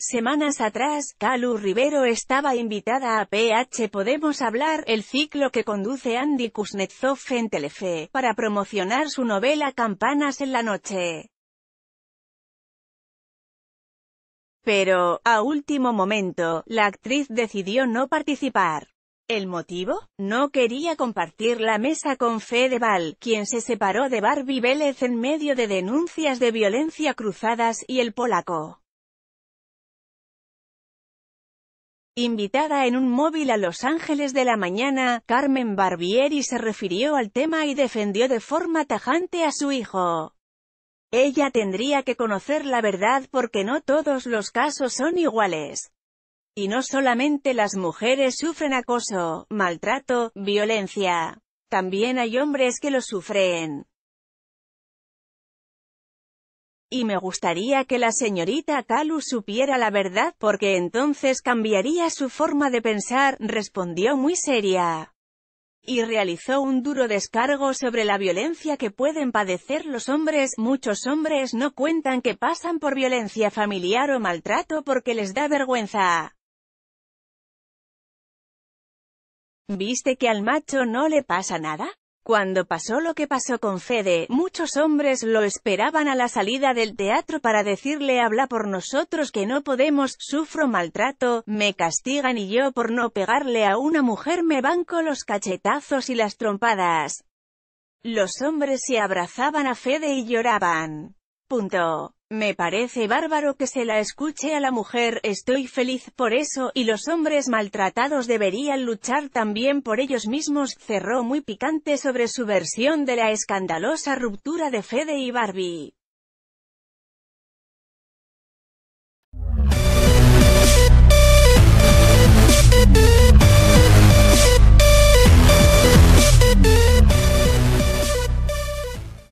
Semanas atrás, Calu Rivero estaba invitada a PH Podemos Hablar, el ciclo que conduce Andy Kuznetsov en Telefe, para promocionar su novela Campanas en la noche. Pero, a último momento, la actriz decidió no participar. ¿El motivo? No quería compartir la mesa con Fedeval, quien se separó de Barbie Vélez en medio de denuncias de violencia cruzadas, y el polaco. Invitada en un móvil a Los Ángeles de la mañana, Carmen Barbieri se refirió al tema y defendió de forma tajante a su hijo. Ella tendría que conocer la verdad porque no todos los casos son iguales. Y no solamente las mujeres sufren acoso, maltrato, violencia. También hay hombres que lo sufren. Y me gustaría que la señorita Kalu supiera la verdad porque entonces cambiaría su forma de pensar, respondió muy seria. Y realizó un duro descargo sobre la violencia que pueden padecer los hombres. Muchos hombres no cuentan que pasan por violencia familiar o maltrato porque les da vergüenza. ¿Viste que al macho no le pasa nada? Cuando pasó lo que pasó con Fede, muchos hombres lo esperaban a la salida del teatro para decirle habla por nosotros que no podemos, sufro maltrato, me castigan y yo por no pegarle a una mujer me banco los cachetazos y las trompadas. Los hombres se abrazaban a Fede y lloraban. Punto. Me parece bárbaro que se la escuche a la mujer, estoy feliz por eso, y los hombres maltratados deberían luchar también por ellos mismos, cerró muy picante sobre su versión de la escandalosa ruptura de Fede y Barbie.